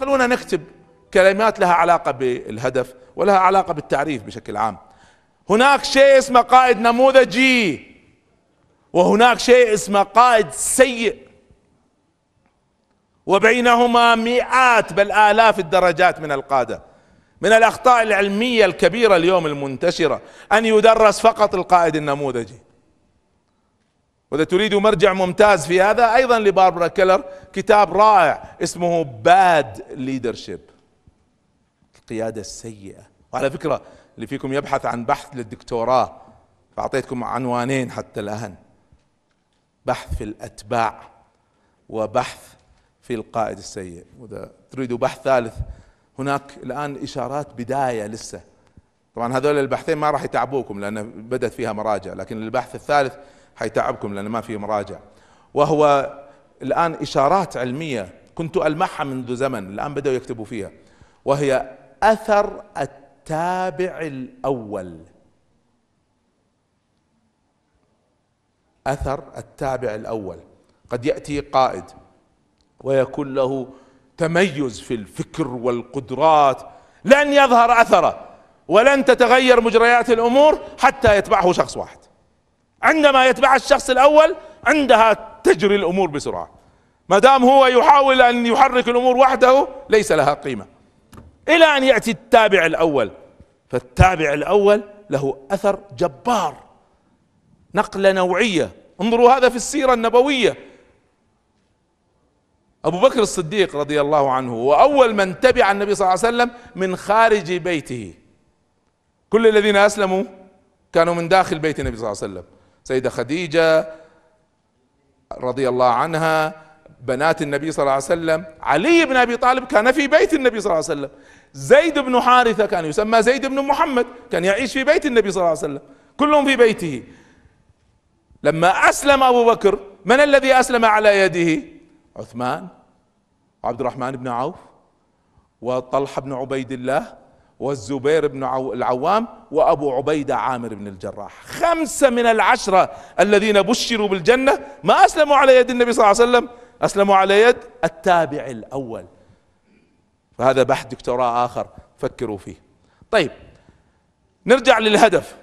خلونا نكتب كلمات لها علاقة بالهدف ولها علاقة بالتعريف بشكل عام هناك شيء اسمه قائد نموذجي وهناك شيء اسمه قائد سيء وبينهما مئات بل آلاف الدرجات من القادة من الأخطاء العلمية الكبيرة اليوم المنتشرة أن يدرس فقط القائد النموذجي وإذا تريد مرجع ممتاز في هذا أيضا لباربرا كيلر كتاب رائع اسمه باد ليدرشيب القيادة السيئة وعلى فكرة اللي فيكم يبحث عن بحث للدكتوراه فأعطيتكم عنوانين حتى الآن بحث في الأتباع وبحث في القائد السيء واذا تريدوا بحث ثالث هناك الان اشارات بدايه لسه طبعا هذول البحثين ما راح يتعبوكم لان بدت فيها مراجع لكن البحث الثالث حيتعبكم لان ما فيه مراجع وهو الان اشارات علميه كنت المحها منذ زمن الان بداوا يكتبوا فيها وهي اثر التابع الاول اثر التابع الاول قد ياتي قائد ويكون له تميز في الفكر والقدرات لن يظهر اثره ولن تتغير مجريات الامور حتى يتبعه شخص واحد عندما يتبع الشخص الاول عندها تجري الامور بسرعه ما دام هو يحاول ان يحرك الامور وحده ليس لها قيمه الى ان ياتي التابع الاول فالتابع الاول له اثر جبار نقله نوعيه انظروا هذا في السيره النبويه أبو بكر الصديق رضي الله عنه وأول من تبع النبي صلى الله عليه وسلم من خارج بيته كل الذين أسلموا كانوا من داخل بيت النبي صلى الله عليه وسلم سيدة خديجة رضي الله عنها بنات النبي صلى الله عليه وسلم علي بن أبي طالب كان في بيت النبي صلى الله عليه وسلم زيد بن حارثة كان يسمى زيد بن محمد كان يعيش في بيت النبي صلى الله عليه وسلم كلهم في بيته لما أسلم أبو بكر من الذي أسلم على يده عثمان عبد الرحمن بن عوف وطلحه بن عبيد الله والزبير بن العوام وابو عبيده عامر بن الجراح خمسه من العشره الذين بشروا بالجنه ما اسلموا على يد النبي صلى الله عليه وسلم اسلموا على يد التابع الاول فهذا بحث دكتوراه اخر فكروا فيه طيب نرجع للهدف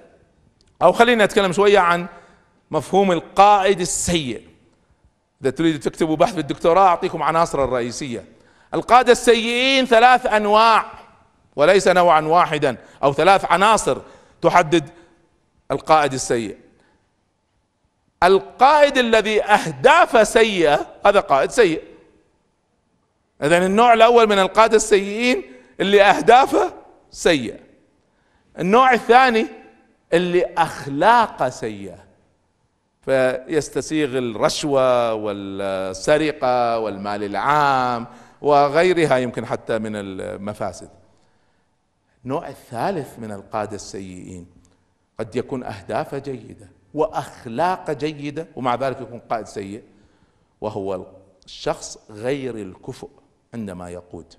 او خلينا نتكلم شويه عن مفهوم القائد السيء إذا تريدوا تكتبوا بحث في الدكتوراه أعطيكم عناصر الرئيسية القادة السيئين ثلاث أنواع وليس نوعا واحدا أو ثلاث عناصر تحدد القائد السيء القائد الذي أهداف سيئة هذا قائد سيء إذا النوع الأول من القادة السيئين اللي أهدافه سيئة النوع الثاني اللي أخلاقه سيئة فيستسيغ الرشوه والسرقه والمال العام وغيرها يمكن حتى من المفاسد. النوع الثالث من القاده السيئين قد يكون اهدافه جيده واخلاقه جيده ومع ذلك يكون قائد سيء وهو الشخص غير الكفؤ عندما يقود.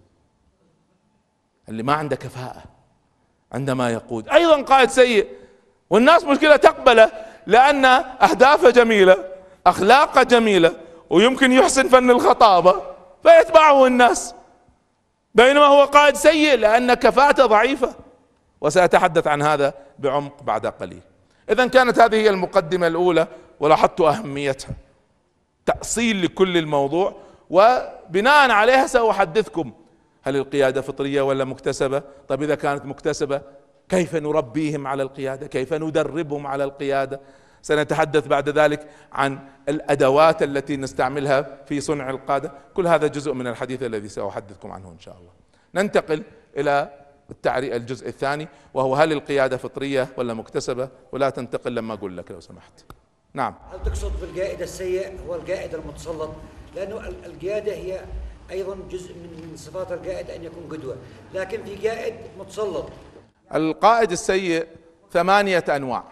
اللي ما عنده كفاءه عندما يقود ايضا قائد سيء والناس مشكله تقبله لأن أهدافه جميلة أخلاقه جميلة ويمكن يحسن فن الخطابة فيتبعه الناس بينما هو قائد سيء لأن كفاءته ضعيفة وسأتحدث عن هذا بعمق بعد قليل إذا كانت هذه هي المقدمة الأولى ولاحظت أهميتها تأصيل لكل الموضوع وبناء عليها سأحدثكم هل القيادة فطرية ولا مكتسبة طيب إذا كانت مكتسبة كيف نربيهم على القياده كيف ندربهم على القياده سنتحدث بعد ذلك عن الادوات التي نستعملها في صنع القاده كل هذا جزء من الحديث الذي ساحدثكم عنه ان شاء الله ننتقل الى التعري الجزء الثاني وهو هل القياده فطريه ولا مكتسبه ولا تنتقل لما اقول لك لو سمحت نعم هل تقصد بالقائد السيء هو القائد المتسلط لانه القياده هي ايضا جزء من صفات القائد ان يكون قدوه لكن في قائد متسلط القائد السيء ثمانية أنواع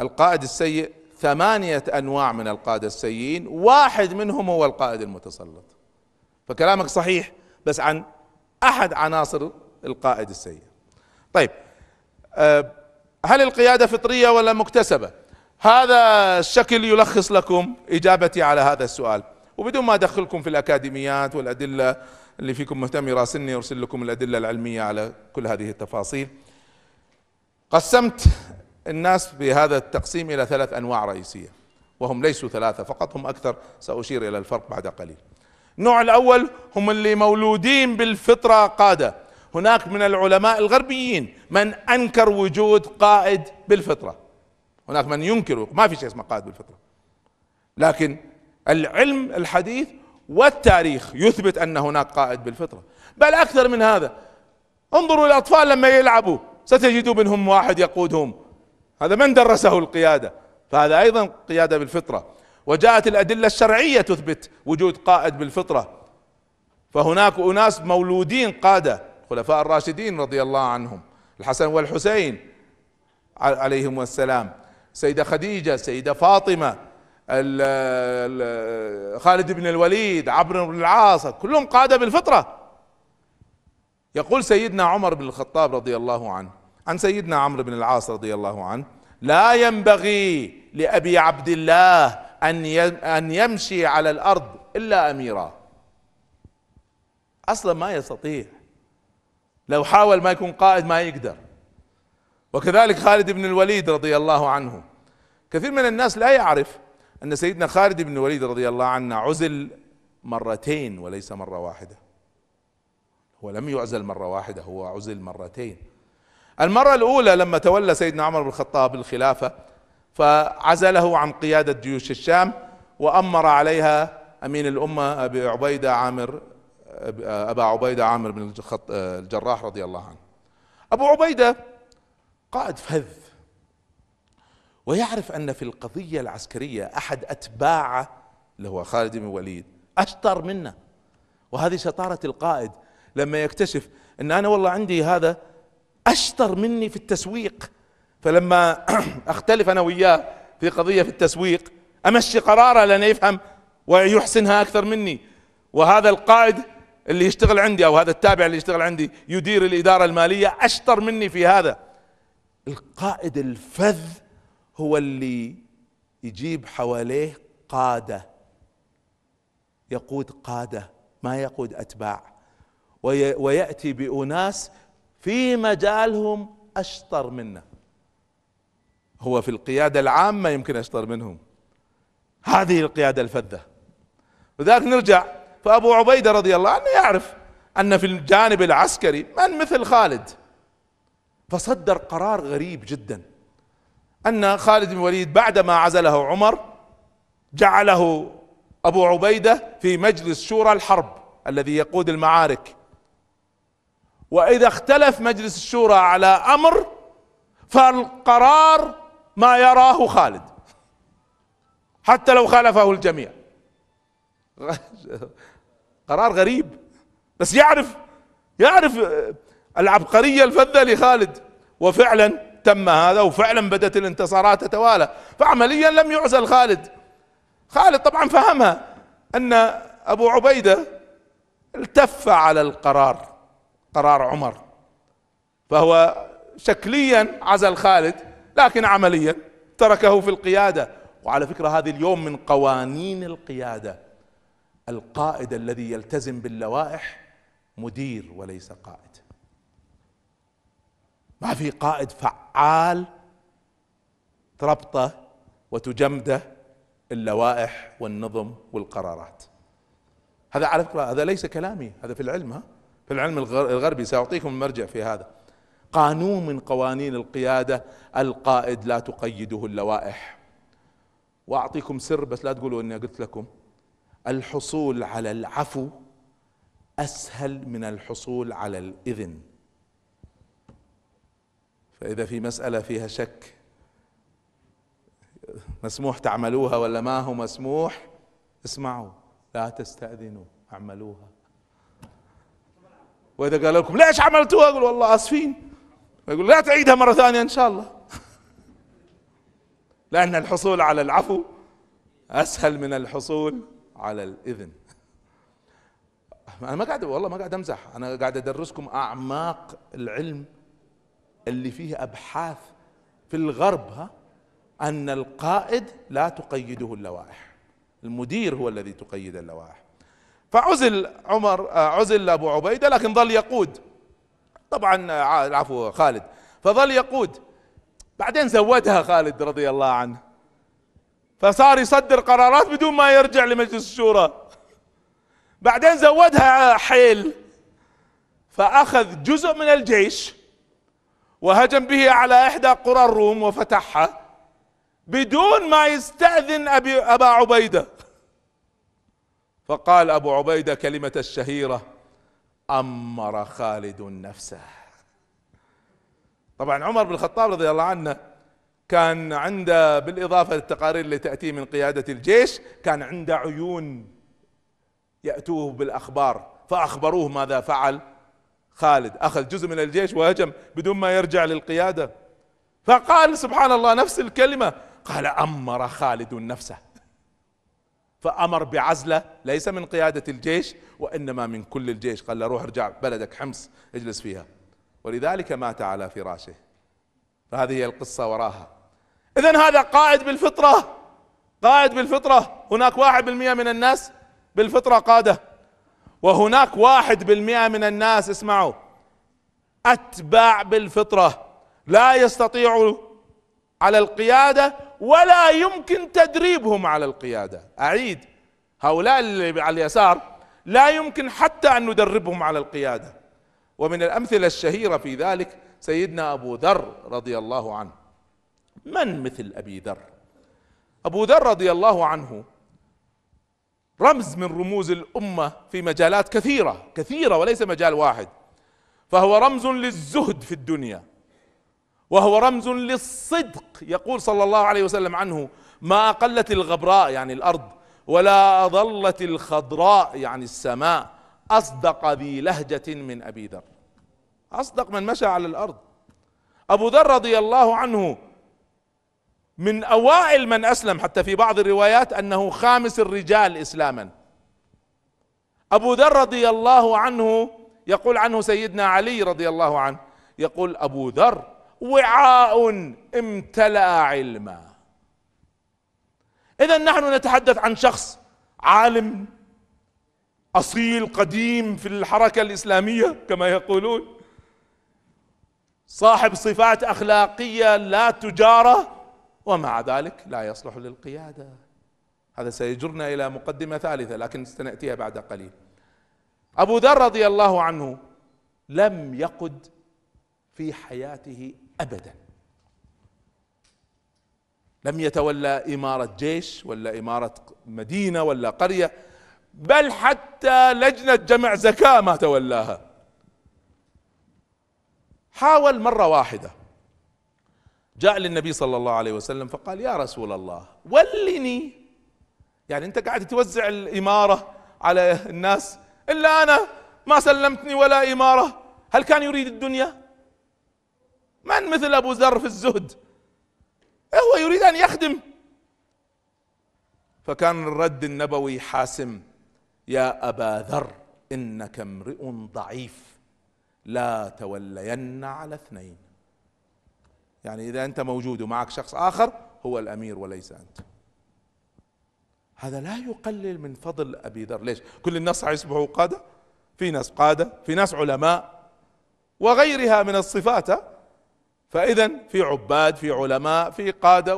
القائد السيء ثمانية أنواع من القادة السيئين واحد منهم هو القائد المتسلط فكلامك صحيح بس عن أحد عناصر القائد السيء طيب آه، هل القيادة فطرية ولا مكتسبة هذا الشكل يلخص لكم إجابتي على هذا السؤال وبدون ما أدخلكم في الأكاديميات والأدلة اللي فيكم مهتم يراسلني يرسل لكم الأدلة العلمية على كل هذه التفاصيل قسمت الناس بهذا التقسيم إلى ثلاث أنواع رئيسية وهم ليسوا ثلاثة فقط هم أكثر سأشير إلى الفرق بعد قليل النوع الأول هم اللي مولودين بالفطرة قادة هناك من العلماء الغربيين من أنكر وجود قائد بالفطرة هناك من ينكر ما في شيء اسمه قائد بالفطرة لكن العلم الحديث والتاريخ يثبت ان هناك قائد بالفطره بل اكثر من هذا انظروا الاطفال لما يلعبوا ستجدوا منهم واحد يقودهم هذا من درسه القياده فهذا ايضا قياده بالفطره وجاءت الادله الشرعيه تثبت وجود قائد بالفطره فهناك اناس مولودين قاده خلفاء الراشدين رضي الله عنهم الحسن والحسين عليهم السلام سيده خديجه سيده فاطمه خالد بن الوليد عمرو بن العاص كلهم قادة بالفطرة يقول سيدنا عمر بن الخطاب رضي الله عنه عن سيدنا عمرو بن العاص رضي الله عنه لا ينبغي لأبي عبد الله أن أن يمشي على الأرض إلا أميرا أصلا ما يستطيع لو حاول ما يكون قائد ما يقدر وكذلك خالد بن الوليد رضي الله عنه كثير من الناس لا يعرف أن سيدنا خالد بن الوليد رضي الله عنه عزل مرتين وليس مرة واحدة هو لم يعزل مرة واحدة هو عزل مرتين المرة الأولى لما تولى سيدنا عمر بن الخطاب الخلافة فعزله عن قيادة جيوش الشام وأمر عليها أمين الأمة أبي عبيدة عامر أبا عبيدة عامر بن الجراح رضي الله عنه أبو عبيدة قائد فذ ويعرف أن في القضية العسكرية أحد أتباعه اللي هو خالد بن الوليد أشطر منه وهذه شطارة القائد لما يكتشف أن أنا والله عندي هذا أشطر مني في التسويق فلما أختلف أنا وياه في قضية في التسويق أمشي قراره لأنه يفهم ويحسنها أكثر مني وهذا القائد اللي يشتغل عندي أو هذا التابع اللي يشتغل عندي يدير الإدارة المالية أشطر مني في هذا القائد الفذ هو اللي يجيب حواليه قاده يقود قاده ما يقود اتباع وياتي باناس في مجالهم اشطر منه هو في القياده العامه يمكن اشطر منهم هذه القياده الفذه لذلك نرجع فابو عبيده رضي الله عنه يعرف ان في الجانب العسكري من مثل خالد فصدر قرار غريب جدا أن خالد بن الوليد بعدما عزله عمر جعله أبو عبيدة في مجلس شورى الحرب الذي يقود المعارك وإذا اختلف مجلس الشورى على أمر فالقرار ما يراه خالد حتى لو خالفه الجميع قرار غريب بس يعرف يعرف العبقرية الفذة لخالد وفعلا تم هذا وفعلا بدأت الانتصارات تتوالى فعمليا لم يعزل خالد خالد طبعا فهمها أن أبو عبيدة التف على القرار قرار عمر فهو شكليا عزل خالد لكن عمليا تركه في القيادة وعلى فكرة هذه اليوم من قوانين القيادة القائد الذي يلتزم باللوائح مدير وليس قائد ما في قائد فعال تربطه وتجمده اللوائح والنظم والقرارات هذا على فكره هذا ليس كلامي هذا في العلم ها في العلم الغربي ساعطيكم المرجع في هذا قانون من قوانين القياده القائد لا تقيده اللوائح واعطيكم سر بس لا تقولوا اني قلت لكم الحصول على العفو اسهل من الحصول على الاذن فإذا في مسألة فيها شك مسموح تعملوها ولا ما هو مسموح اسمعوا لا تستأذنوا اعملوها وإذا قال لكم ليش عملتوها أقول والله آسفين يقول لا تعيدها مرة ثانية إن شاء الله لأن الحصول على العفو أسهل من الحصول على الإذن أنا ما قاعد والله ما قاعد أمزح أنا قاعد أدرسكم أعماق العلم اللي فيه أبحاث في الغرب ها أن القائد لا تقيده اللوائح المدير هو الذي تقيد اللوائح فعزل عمر آه، عزل أبو عبيدة لكن ظل يقود طبعا آه، عفوا خالد فظل يقود بعدين زودها خالد رضي الله عنه فصار يصدر قرارات بدون ما يرجع لمجلس الشورى بعدين زودها حيل فاخذ جزء من الجيش وهجم به على إحدى قرى الروم وفتحها بدون ما يستأذن أبي أبا عبيدة فقال أبو عبيدة كلمة الشهيرة أمر خالد نفسه طبعا عمر بن الخطاب رضي الله عنه كان عنده بالإضافة للتقارير اللي تأتي من قيادة الجيش كان عنده عيون يأتوه بالأخبار فأخبروه ماذا فعل خالد اخذ جزء من الجيش وهجم بدون ما يرجع للقياده فقال سبحان الله نفس الكلمه قال امر خالد نفسه فامر بعزله ليس من قياده الجيش وانما من كل الجيش قال له روح ارجع بلدك حمص اجلس فيها ولذلك مات على فراشه فهذه هي القصه وراها اذا هذا قائد بالفطره قائد بالفطره هناك واحد بالمئه من الناس بالفطره قاده وهناك واحد بالمئة من الناس اسمعوا أتباع بالفطرة لا يستطيع على القيادة ولا يمكن تدريبهم على القيادة أعيد هؤلاء اللي على اليسار لا يمكن حتى أن ندربهم على القيادة ومن الأمثلة الشهيرة في ذلك سيدنا أبو ذر رضي الله عنه من مثل أبي ذر أبو ذر رضي الله عنه رمز من رموز الامه في مجالات كثيره كثيره وليس مجال واحد فهو رمز للزهد في الدنيا وهو رمز للصدق يقول صلى الله عليه وسلم عنه ما اقلت الغبراء يعني الارض ولا اضلت الخضراء يعني السماء اصدق ذي لهجه من ابي ذر اصدق من مشى على الارض ابو ذر رضي الله عنه من اوائل من اسلم حتى في بعض الروايات انه خامس الرجال اسلاما ابو ذر رضي الله عنه يقول عنه سيدنا علي رضي الله عنه يقول ابو ذر وعاء امتلا علما اذا نحن نتحدث عن شخص عالم اصيل قديم في الحركه الاسلاميه كما يقولون صاحب صفات اخلاقيه لا تجاره ومع ذلك لا يصلح للقياده هذا سيجرنا الى مقدمه ثالثه لكن سناتيها بعد قليل ابو ذر رضي الله عنه لم يقد في حياته ابدا لم يتولى اماره جيش ولا اماره مدينه ولا قريه بل حتى لجنه جمع زكاه ما تولاها حاول مره واحده جاء للنبي صلى الله عليه وسلم فقال يا رسول الله ولني يعني انت قاعد توزع الاماره على الناس الا انا ما سلمتني ولا اماره هل كان يريد الدنيا من مثل ابو ذر في الزهد إيه هو يريد ان يخدم فكان الرد النبوي حاسم يا ابا ذر انك امرئ ضعيف لا تولين على اثنين يعني اذا انت موجود ومعك شخص اخر هو الامير وليس انت هذا لا يقلل من فضل ابي ذر ليش كل الناس يصبحوا قاده في ناس قاده في ناس علماء وغيرها من الصفات فاذا في عباد في علماء في قاده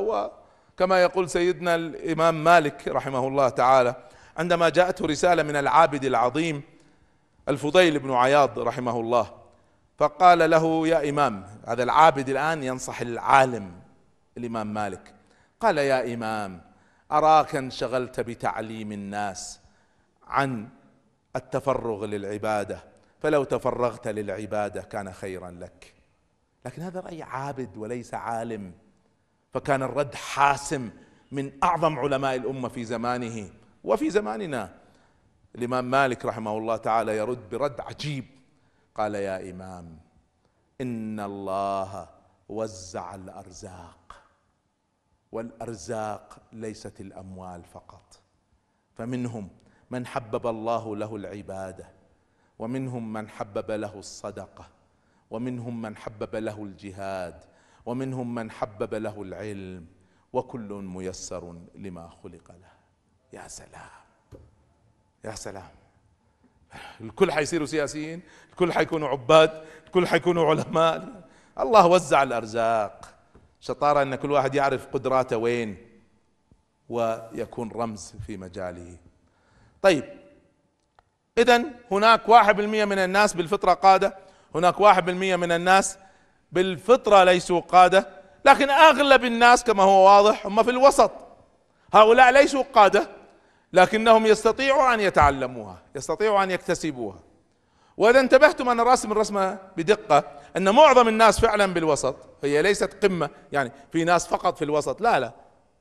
وكما يقول سيدنا الامام مالك رحمه الله تعالى عندما جاءته رساله من العابد العظيم الفضيل بن عياض رحمه الله فقال له يا إمام هذا العابد الآن ينصح العالم الإمام مالك قال يا إمام أراك انشغلت بتعليم الناس عن التفرغ للعبادة فلو تفرغت للعبادة كان خيرا لك لكن هذا رأي عابد وليس عالم فكان الرد حاسم من أعظم علماء الأمة في زمانه وفي زماننا الإمام مالك رحمه الله تعالى يرد برد عجيب قال يا امام ان الله وزع الارزاق والارزاق ليست الاموال فقط فمنهم من حبب الله له العباده ومنهم من حبب له الصدقه ومنهم من حبب له الجهاد ومنهم من حبب له العلم وكل ميسر لما خلق له يا سلام يا سلام الكل حيصيروا سياسيين الكل حيكونوا عباد الكل حيكونوا علماء الله وزع الارزاق شطاره ان كل واحد يعرف قدراته وين ويكون رمز في مجاله طيب اذا هناك واحد بالمئة من الناس بالفطرة قادة هناك واحد بالمئة من الناس بالفطرة ليسوا قادة لكن اغلب الناس كما هو واضح هم في الوسط هؤلاء ليسوا قادة لكنهم يستطيعوا ان يتعلموها يستطيعوا ان يكتسبوها واذا انتبهتم انا راسم الرسمه بدقه ان معظم الناس فعلا بالوسط هي ليست قمه يعني في ناس فقط في الوسط لا لا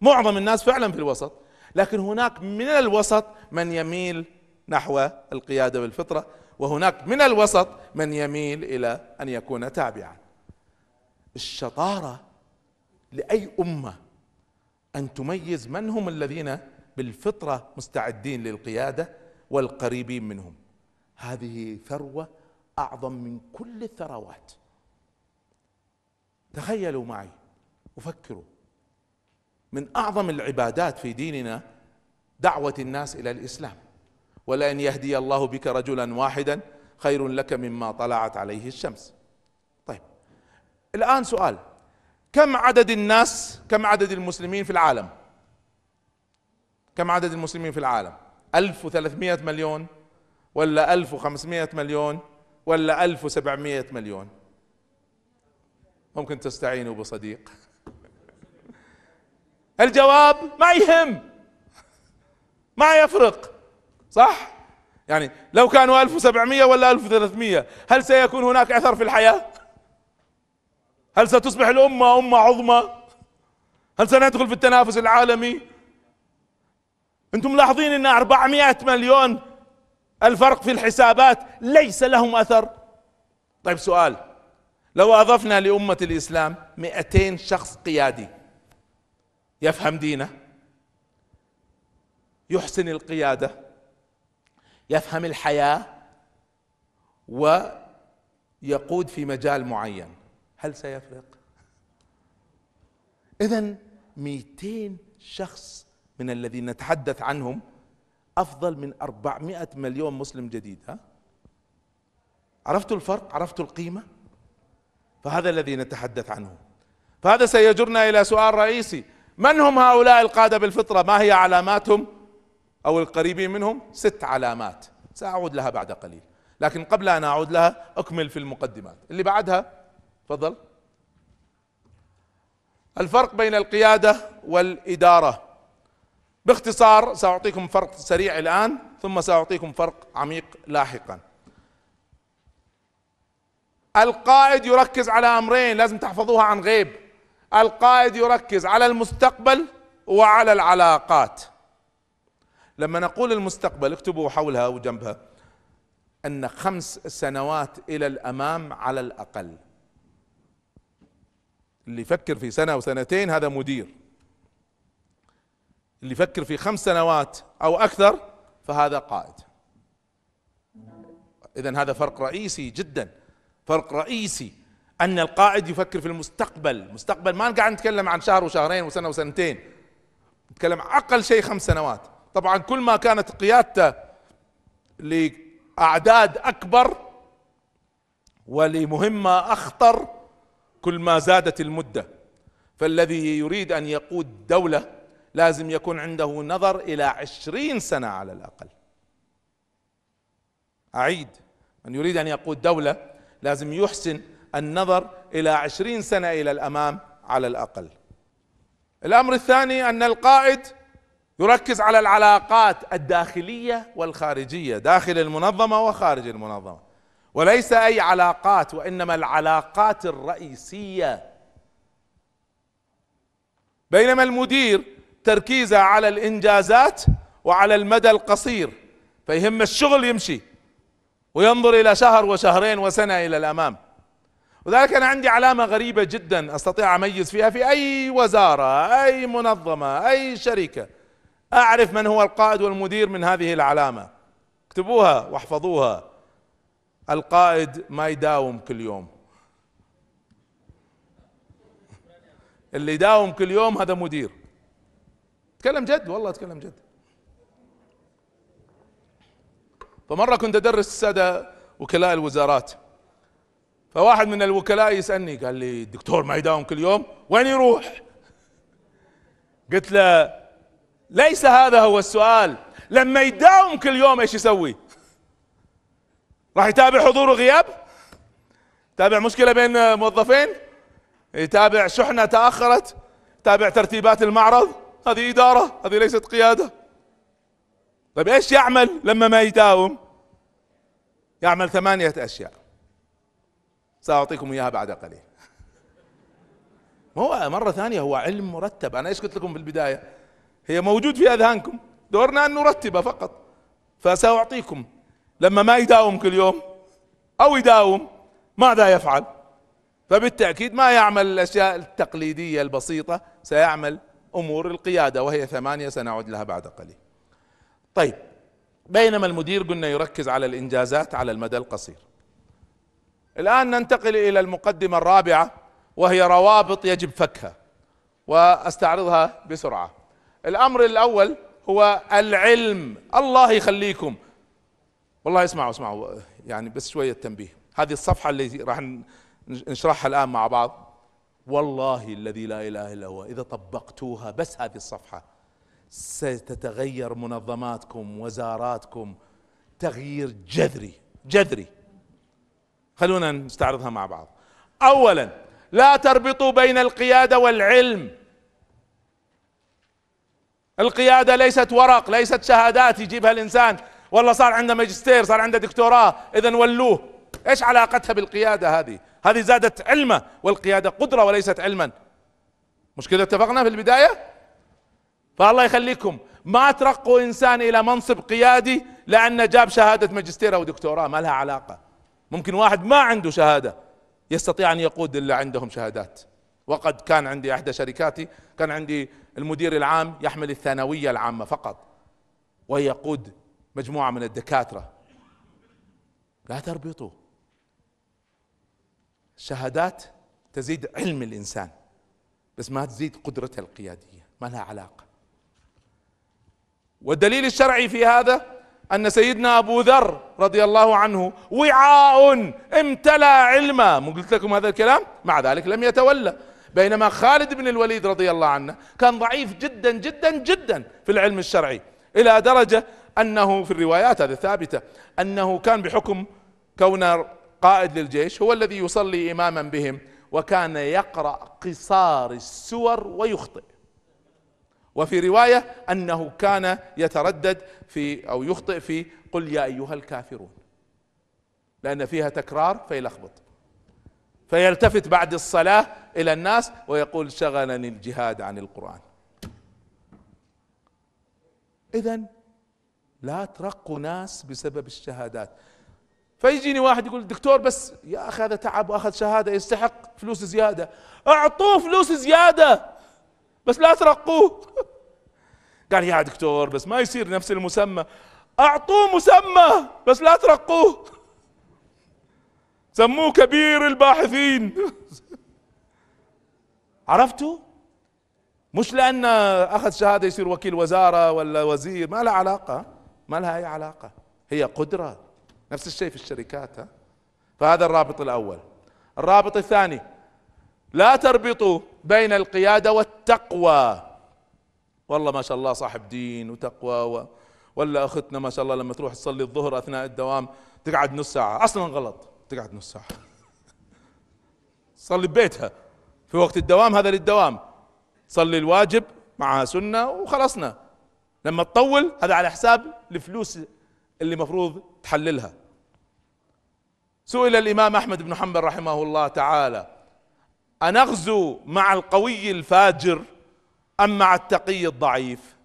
معظم الناس فعلا في الوسط لكن هناك من الوسط من يميل نحو القياده بالفطره وهناك من الوسط من يميل الى ان يكون تابعا الشطاره لاي امه ان تميز من هم الذين بالفطرة مستعدين للقيادة والقريبين منهم هذه ثروة أعظم من كل الثروات تخيلوا معي وفكروا من أعظم العبادات في ديننا دعوة الناس إلى الإسلام ولأن يهدي الله بك رجلا واحدا خير لك مما طلعت عليه الشمس طيب الآن سؤال كم عدد الناس كم عدد المسلمين في العالم كم عدد المسلمين في العالم 1300 مليون ولا 1500 مليون ولا 1700 مليون ممكن تستعينوا بصديق الجواب ما يهم ما يفرق صح يعني لو كانوا 1700 ولا 1300 هل سيكون هناك اثر في الحياه هل ستصبح الامه امه عظمى هل سندخل في التنافس العالمي انتم ملاحظين ان 400 مليون الفرق في الحسابات ليس لهم اثر طيب سؤال لو اضفنا لامه الاسلام 200 شخص قيادي يفهم دينه يحسن القياده يفهم الحياه ويقود في مجال معين هل سيفرق اذا 200 شخص من الذين نتحدث عنهم أفضل من 400 مليون مسلم جديد ها؟ عرفتوا الفرق؟ عرفتوا القيمة؟ فهذا الذي نتحدث عنه فهذا سيجرنا إلى سؤال رئيسي من هم هؤلاء القادة بالفطرة؟ ما هي علاماتهم؟ أو القريبين منهم ست علامات سأعود لها بعد قليل لكن قبل أن أعود لها أكمل في المقدمات اللي بعدها تفضل الفرق بين القيادة والإدارة باختصار ساعطيكم فرق سريع الان ثم ساعطيكم فرق عميق لاحقا القائد يركز على امرين لازم تحفظوها عن غيب القائد يركز على المستقبل وعلى العلاقات لما نقول المستقبل اكتبوا حولها وجنبها ان خمس سنوات الى الامام على الاقل اللي يفكر في سنه وسنتين هذا مدير اللي يفكر في خمس سنوات او اكثر فهذا قائد اذا هذا فرق رئيسي جدا فرق رئيسي ان القائد يفكر في المستقبل مستقبل ما قاعد نتكلم عن شهر وشهرين وسنه وسنتين نتكلم اقل شيء خمس سنوات طبعا كل ما كانت قيادته لاعداد اكبر ولمهمه اخطر كل ما زادت المده فالذي يريد ان يقود دوله لازم يكون عنده نظر إلى عشرين سنة على الأقل أعيد من يريد أن يقود دولة لازم يحسن النظر إلى عشرين سنة إلى الأمام على الأقل الأمر الثاني أن القائد يركز على العلاقات الداخلية والخارجية داخل المنظمة وخارج المنظمة وليس أي علاقات وإنما العلاقات الرئيسية بينما المدير تركيزها على الانجازات وعلى المدى القصير فيهم الشغل يمشي وينظر الى شهر وشهرين وسنه الى الامام وذلك انا عندي علامه غريبه جدا استطيع اميز فيها في اي وزاره اي منظمه اي شركه اعرف من هو القائد والمدير من هذه العلامه اكتبوها واحفظوها القائد ما يداوم كل يوم اللي يداوم كل يوم هذا مدير اتكلم جد والله اتكلم جد فمرة كنت ادرس السادة وكلاء الوزارات فواحد من الوكلاء يسألني قال لي الدكتور ما يداوم كل يوم وين يروح قلت له ليس هذا هو السؤال لما يداوم كل يوم ايش يسوي راح يتابع حضور وغياب تابع مشكلة بين موظفين يتابع شحنة تأخرت تابع ترتيبات المعرض هذه إدارة هذه ليست قيادة طيب إيش يعمل لما ما يداوم يعمل ثمانية أشياء سأعطيكم إياها بعد قليل هو مرة ثانية هو علم مرتب أنا إيش قلت لكم في البداية هي موجود في أذهانكم دورنا أن نرتبها فقط فسأعطيكم لما ما يداوم كل يوم أو يداوم ماذا يفعل فبالتأكيد ما يعمل الأشياء التقليدية البسيطة سيعمل امور القياده وهي ثمانيه سنعود لها بعد قليل. طيب بينما المدير قلنا يركز على الانجازات على المدى القصير. الان ننتقل الى المقدمه الرابعه وهي روابط يجب فكها واستعرضها بسرعه. الامر الاول هو العلم الله يخليكم والله اسمعوا اسمعوا يعني بس شويه تنبيه هذه الصفحه اللي راح نشرحها الان مع بعض والله الذي لا اله الا هو اذا طبقتوها بس هذه الصفحه ستتغير منظماتكم وزاراتكم تغيير جذري جذري خلونا نستعرضها مع بعض اولا لا تربطوا بين القياده والعلم القياده ليست ورق ليست شهادات يجيبها الانسان والله صار عنده ماجستير صار عنده دكتوراه اذا ولوه ايش علاقتها بالقيادة هذه هذه زادت علمة والقيادة قدرة وليست علما مش كذا اتفقنا في البداية فالله يخليكم ما ترقوا انسان الى منصب قيادي لانه جاب شهادة ماجستير او دكتوراه ما لها علاقة ممكن واحد ما عنده شهادة يستطيع ان يقود اللي عندهم شهادات وقد كان عندي احدى شركاتي كان عندي المدير العام يحمل الثانوية العامة فقط ويقود مجموعة من الدكاترة لا تربطوا شهادات تزيد علم الانسان بس ما تزيد قدرته القياديه ما لها علاقه والدليل الشرعي في هذا ان سيدنا ابو ذر رضي الله عنه وعاء امتلى علما مو قلت لكم هذا الكلام مع ذلك لم يتولى بينما خالد بن الوليد رضي الله عنه كان ضعيف جدا جدا جدا في العلم الشرعي الى درجه انه في الروايات هذه ثابته انه كان بحكم كون قائد للجيش هو الذي يصلي إماما بهم وكان يقرأ قصار السور ويخطئ وفي رواية أنه كان يتردد في أو يخطئ في قل يا أيها الكافرون لأن فيها تكرار فيلخبط فيلتفت بعد الصلاة إلى الناس ويقول شغلني الجهاد عن القرآن إذا لا ترقوا ناس بسبب الشهادات فيجيني واحد يقول دكتور بس يا اخي هذا تعب واخذ شهاده يستحق فلوس زياده اعطوه فلوس زياده بس لا ترقوه قال يا دكتور بس ما يصير نفس المسمى اعطوه مسمى بس لا ترقوه سموه كبير الباحثين عرفتوا مش لان اخذ شهاده يصير وكيل وزاره ولا وزير ما لها علاقه ما لها اي علاقه هي قدره نفس الشيء في الشركات ها فهذا الرابط الاول الرابط الثاني لا تربطوا بين القياده والتقوى والله ما شاء الله صاحب دين وتقوى و... ولا اختنا ما شاء الله لما تروح تصلي الظهر اثناء الدوام تقعد نص ساعه اصلا غلط تقعد نص ساعه تصلي ببيتها في وقت الدوام هذا للدوام تصلي الواجب معها سنه وخلصنا لما تطول هذا على حساب الفلوس اللي مفروض تحللها سئل الامام احمد بن حنبل رحمه الله تعالى انغزو مع القوي الفاجر ام مع التقي الضعيف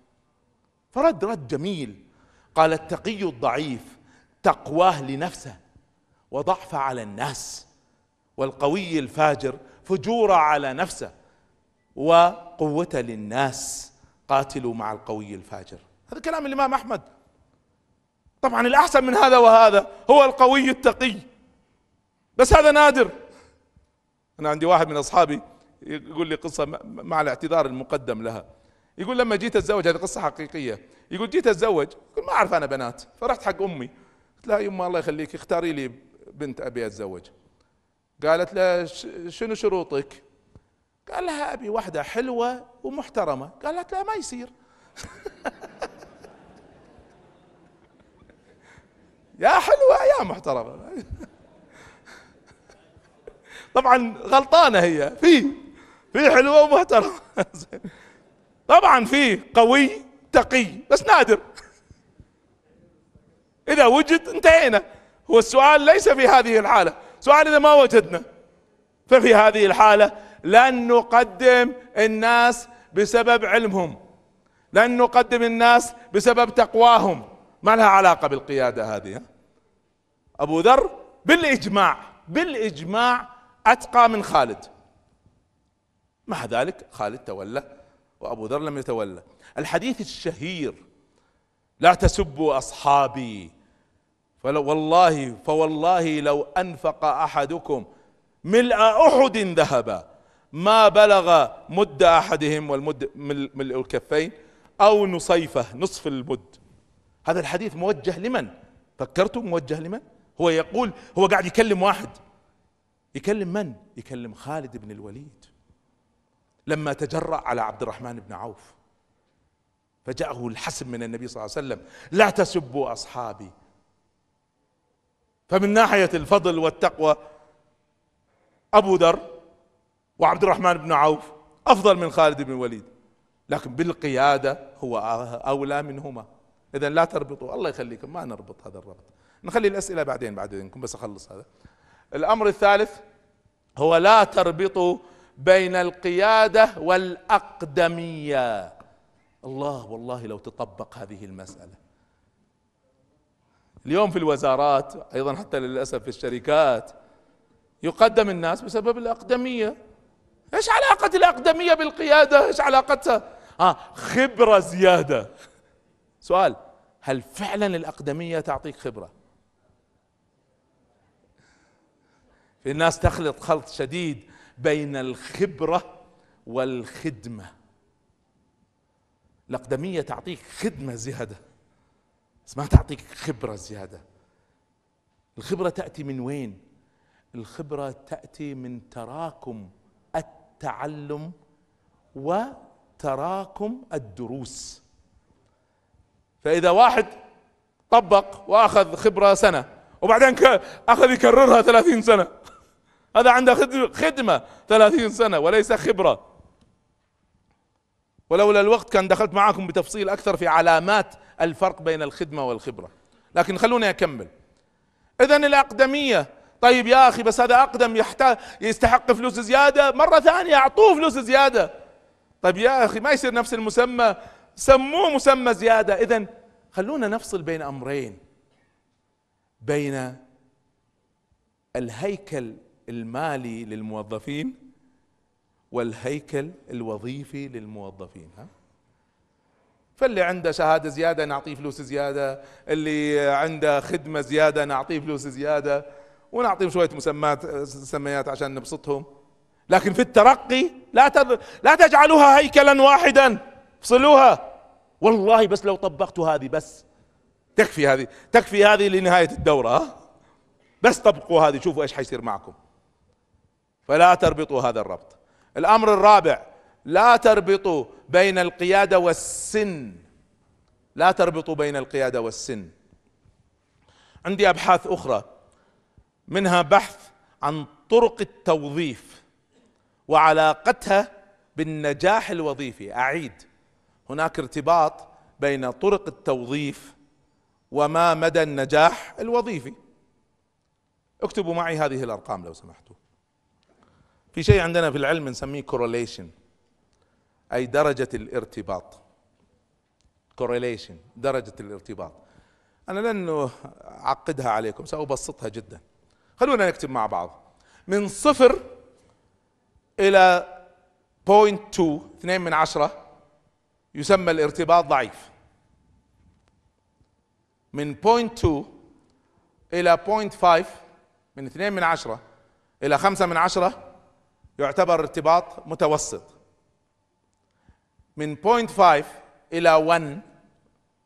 فرد رد جميل قال التقي الضعيف تقواه لنفسه وضعفه على الناس والقوي الفاجر فجوره على نفسه وقوه للناس قاتلوا مع القوي الفاجر هذا كلام الامام احمد طبعا الاحسن من هذا وهذا هو القوي التقي بس هذا نادر انا عندي واحد من اصحابي يقول لي قصه مع الاعتذار المقدم لها يقول لما جيت اتزوج هذه قصه حقيقيه يقول جيت اتزوج يقول ما اعرف انا بنات فرحت حق امي قلت لها يما الله يخليك اختاري لي بنت ابي اتزوج قالت له شنو شروطك قال لها ابي واحده حلوه ومحترمه قالت لها ما يصير يا حلوه يا محترمه طبعا غلطانه هي في في حلوه ومحترمه طبعا في قوي تقي بس نادر اذا وجد انتهينا هو السؤال ليس في هذه الحاله سؤال اذا ما وجدنا ففي هذه الحاله لن نقدم الناس بسبب علمهم لن نقدم الناس بسبب تقواهم ما لها علاقه بالقياده هذه ابو ذر بالاجماع بالاجماع أتقى من خالد مع ذلك خالد تولى وأبو ذر لم يتولى الحديث الشهير لا تسبوا أصحابي فلو والله فوالله لو أنفق أحدكم ملء أحد ذهبا ما بلغ مد أحدهم والمد ملء الكفين أو نصيفة نصف المد هذا الحديث موجه لمن فكرتم موجه لمن هو يقول هو قاعد يكلم واحد يكلم من؟ يكلم خالد بن الوليد لما تجرأ على عبد الرحمن بن عوف فجاءه الحسب من النبي صلى الله عليه وسلم لا تسبوا اصحابي فمن ناحيه الفضل والتقوى ابو ذر وعبد الرحمن بن عوف افضل من خالد بن الوليد لكن بالقياده هو اولى منهما اذا لا تربطوا الله يخليكم ما نربط هذا الربط نخلي الاسئله بعدين بعدين بس اخلص هذا الامر الثالث هو لا تربط بين القياده والاقدميه الله والله لو تطبق هذه المساله اليوم في الوزارات ايضا حتى للاسف في الشركات يقدم الناس بسبب الاقدميه ايش علاقه الاقدميه بالقياده ايش علاقتها آه خبره زياده سؤال هل فعلا الاقدميه تعطيك خبره في الناس تخلط خلط شديد بين الخبرة والخدمة الأقدمية تعطيك خدمة زيادة بس ما تعطيك خبرة زيادة الخبرة تأتي من وين؟ الخبرة تأتي من تراكم التعلم وتراكم الدروس فإذا واحد طبق وأخذ خبرة سنة وبعدين أخذ يكررها ثلاثين سنة هذا عنده خدمة ثلاثين سنة وليس خبرة ولولا الوقت كان دخلت معاكم بتفصيل أكثر في علامات الفرق بين الخدمة والخبرة لكن خلوني أكمل إذا الأقدمية طيب يا أخي بس هذا أقدم يحتاج يستحق فلوس زيادة مرة ثانية أعطوه فلوس زيادة طيب يا أخي ما يصير نفس المسمى سموه مسمى زيادة إذا خلونا نفصل بين أمرين بين الهيكل المالي للموظفين والهيكل الوظيفي للموظفين ها؟ فاللي عنده شهادة زيادة نعطيه فلوس زيادة اللي عنده خدمة زيادة نعطيه فلوس زيادة ونعطيهم شوية مسمات مسميات عشان نبسطهم لكن في الترقي لا لا تجعلوها هيكلا واحدا افصلوها والله بس لو طبقت هذه بس تكفي هذه تكفي هذه لنهاية الدورة بس طبقوا هذه شوفوا ايش حيصير معكم فلا تربطوا هذا الربط الامر الرابع لا تربطوا بين القياده والسن لا تربطوا بين القياده والسن عندي ابحاث اخرى منها بحث عن طرق التوظيف وعلاقتها بالنجاح الوظيفي اعيد هناك ارتباط بين طرق التوظيف وما مدى النجاح الوظيفي اكتبوا معي هذه الارقام لو سمحتوا في شيء عندنا في العلم نسميه correlation اي درجة الارتباط correlation درجة الارتباط انا لن اعقدها عليكم سابسطها جدا خلونا نكتب مع بعض من صفر الى 0.2 2 من عشرة يسمى الارتباط ضعيف من 0.2 الى 0.5 من 2 من عشرة الى 5 من عشرة يعتبر ارتباط متوسط من 0.5 إلى 1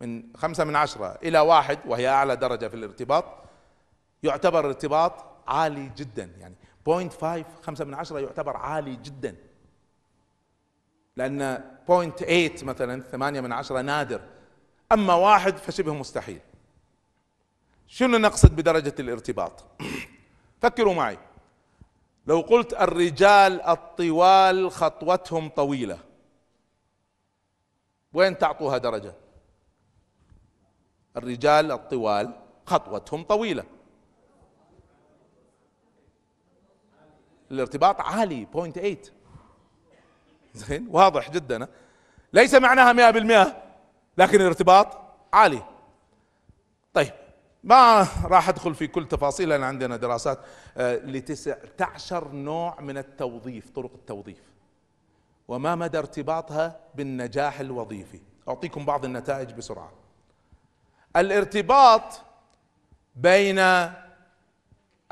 من خمسة من عشرة إلى واحد وهي أعلى درجة في الارتباط يعتبر ارتباط عالي جدا يعني 0.5 خمسة من عشرة يعتبر عالي جدا لأن 0.8 مثلا ثمانية من عشرة نادر أما واحد فشبه مستحيل شنو نقصد بدرجة الارتباط فكروا معي لو قلت الرجال الطوال خطوتهم طويلة وين تعطوها درجة الرجال الطوال خطوتهم طويلة الارتباط عالي 0.8 زين واضح جدا ليس معناها 100% لكن الارتباط عالي طيب ما راح ادخل في كل تفاصيل لان عندنا دراسات آه، ل 19 نوع من التوظيف طرق التوظيف وما مدى ارتباطها بالنجاح الوظيفي اعطيكم بعض النتائج بسرعه الارتباط بين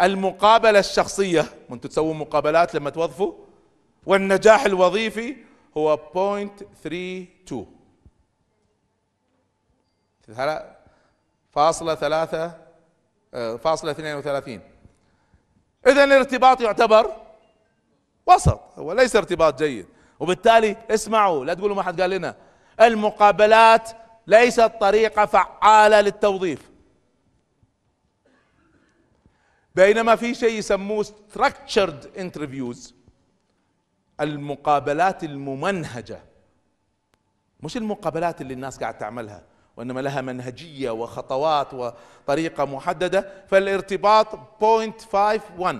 المقابله الشخصيه وانتم تسوون مقابلات لما توظفوا والنجاح الوظيفي هو 0.32 فاصلة ثلاثة آه، فاصلة 32 إذا الارتباط يعتبر وسط هو ليس ارتباط جيد وبالتالي اسمعوا لا تقولوا ما حد قال لنا المقابلات ليست طريقة فعالة للتوظيف بينما في شيء يسموه structured interviews المقابلات الممنهجة مش المقابلات اللي الناس قاعد تعملها وإنما لها منهجية وخطوات وطريقة محددة فالارتباط 0.51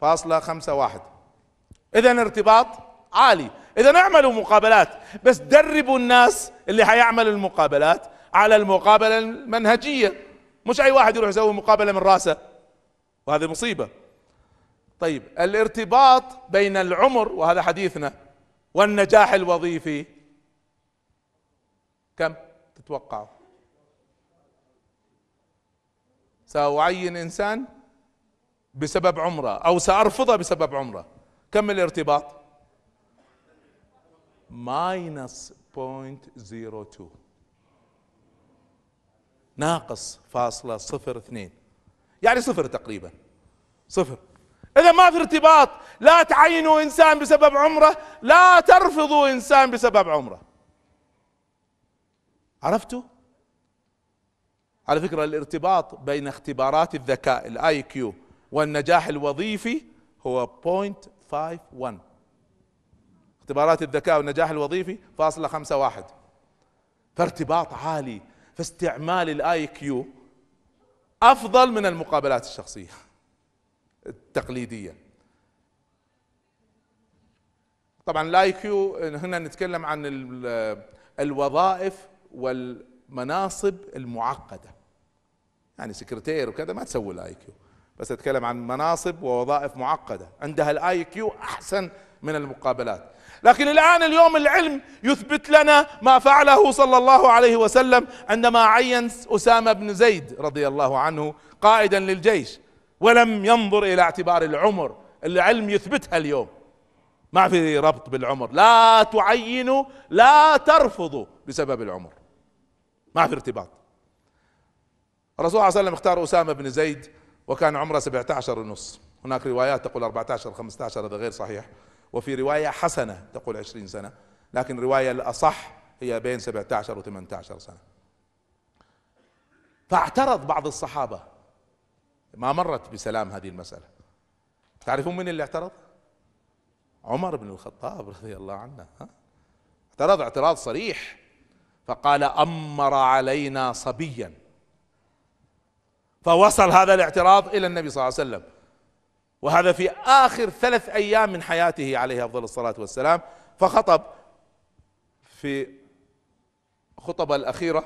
فاصلة خمسة واحد إذا ارتباط عالي إذا اعملوا مقابلات بس دربوا الناس اللي حيعملوا المقابلات على المقابلة المنهجية مش أي واحد يروح يسوي مقابلة من راسه وهذه مصيبة طيب الارتباط بين العمر وهذا حديثنا والنجاح الوظيفي كم تتوقعوا سأعين إنسان بسبب عمره أو سأرفضه بسبب عمره كم الارتباط ماينس بوينت زيرو تو ناقص فاصلة صفر اثنين يعني صفر تقريبا صفر إذا ما في ارتباط لا تعينوا إنسان بسبب عمره لا ترفضوا إنسان بسبب عمره عرفتوا على فكرة الارتباط بين اختبارات الذكاء الاي كيو والنجاح الوظيفي هو 0.51 اختبارات الذكاء والنجاح الوظيفي فاصلة خمسة واحد فارتباط عالي فاستعمال الاي كيو افضل من المقابلات الشخصية التقليدية طبعا الاي كيو هنا نتكلم عن الوظائف والمناصب المعقده يعني سكرتير وكذا ما تسوي الاي كيو بس اتكلم عن مناصب ووظائف معقده عندها الاي كيو احسن من المقابلات لكن الان اليوم العلم يثبت لنا ما فعله صلى الله عليه وسلم عندما عين اسامه بن زيد رضي الله عنه قائدا للجيش ولم ينظر الى اعتبار العمر العلم يثبتها اليوم ما في ربط بالعمر لا تعينوا لا ترفضوا بسبب العمر ما في ارتباط الرسول صلى الله عليه وسلم اختار أسامة بن زيد وكان عمره 17 ونص هناك روايات تقول 14 15 هذا غير صحيح وفي رواية حسنة تقول 20 سنة لكن الرواية الأصح هي بين 17 و 18 سنة فاعترض بعض الصحابة ما مرت بسلام هذه المسألة تعرفون من اللي اعترض؟ عمر بن الخطاب رضي الله عنه ها؟ اعترض اعتراض صريح فقال امر علينا صبيا فوصل هذا الاعتراض الى النبي صلى الله عليه وسلم وهذا في اخر ثلاث ايام من حياته عليه افضل الصلاه والسلام فخطب في خطبه الاخيره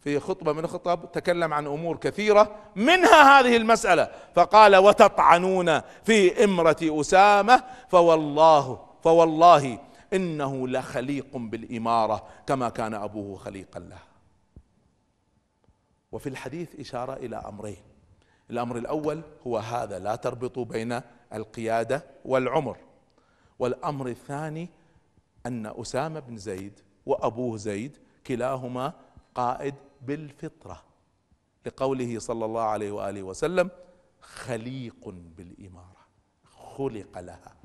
في خطبه من الخطب تكلم عن امور كثيره منها هذه المساله فقال وتطعنون في امره اسامه فوالله فوالله انه لخليق بالاماره كما كان ابوه خليقا له وفي الحديث اشاره الى امرين الامر الاول هو هذا لا تربطوا بين القياده والعمر والامر الثاني ان اسامه بن زيد وابوه زيد كلاهما قائد بالفطره لقوله صلى الله عليه واله وسلم خليق بالاماره خلق لها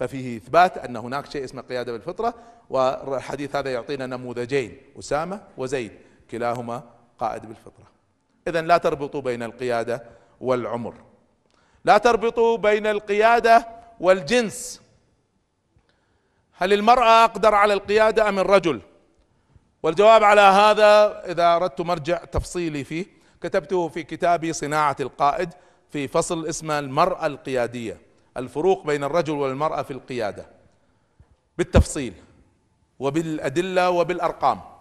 ففيه إثبات أن هناك شيء اسمه قيادة بالفطرة والحديث هذا يعطينا نموذجين أسامة وزيد كلاهما قائد بالفطرة إذا لا تربطوا بين القيادة والعمر لا تربطوا بين القيادة والجنس هل المرأة أقدر على القيادة أم الرجل والجواب على هذا إذا أردت مرجع تفصيلي فيه كتبته في كتابي صناعة القائد في فصل اسمه المرأة القيادية الفروق بين الرجل والمرأة في القيادة بالتفصيل وبالأدلة وبالأرقام